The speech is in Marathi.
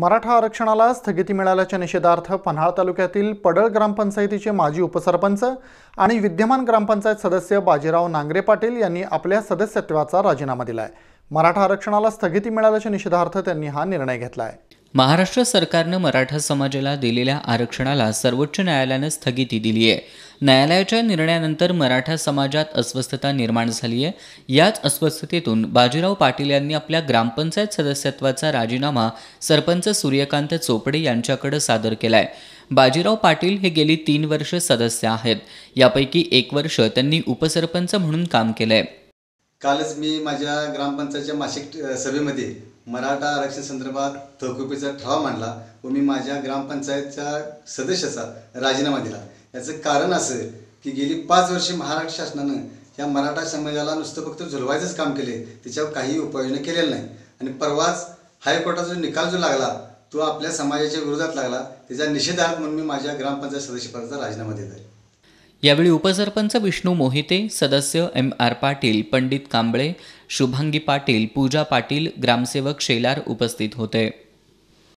मराठा आरक्षणाला स्थगिती मिळाल्याच्या निषेधार्थ पन्हाळ तालुक्यातील पडळ ग्रामपंचायतीचे माजी उपसरपंच आणि विद्यमान ग्रामपंचायत सदस्य बाजीराव नांगरे पाटील यांनी आपल्या सदस्यत्वाचा राजीनामा दिला आहे मराठा आरक्षणाला स्थगिती मिळाल्याच्या निषेधार्थ त्यांनी हा निर्णय घेतला आहे महाराष्ट्र सरकारनं मराठा समाजाला दिलेल्या आरक्षणाला सर्वोच्च न्यायालयानं स्थगिती दिली आहे न्यायालयाच्या निर्णयानंतर मराठा समाजात अस्वस्थता निर्माण झाली आहे याच अस्वस्थतेतून बाजीराव पाटील यांनी आपल्या ग्रामपंचायत सदस्यत्वाचा राजीनामा सरपंच सूर्यकांत चोपडे यांच्याकडे सादर केलाय बाजीराव पाटील हे गेली तीन वर्ष सदस्य आहेत यापैकी एक वर्ष त्यांनी उपसरपंच म्हणून काम केलं आहे कालच मी माझ्या ग्रामपंचायतच्या मासिक सभेमध्ये मराठा आरक्षण संदर्भात तहकुबीचा ठराव मांडला व मी माझ्या ग्रामपंचायतच्या सदस्याचा राजीनामा दिला याचं कारण असं की गेली पाच वर्षे महाराष्ट्र शासनानं या मराठा समाजाला नुसतं फक्त झुलवायचंच काम केले त्याच्यावर काही उपाययोजना केलेल्या नाही आणि परवाच हायकोर्टाचा जो निकाल जो लागला तो आपल्या समाजाच्या विरोधात लागला त्याच्या निषेधार्थ म्हणून मी माझ्या ग्रामपंचायत सदस्यपदाचा राजीनामा देत आहे यावेळी उपसरपंच विष्णू मोहिते सदस्य एम आर पाटील पंडित कांबळे शुभांगी पाटील पूजा पाटील ग्रामसेवक शेलार उपस्थित होते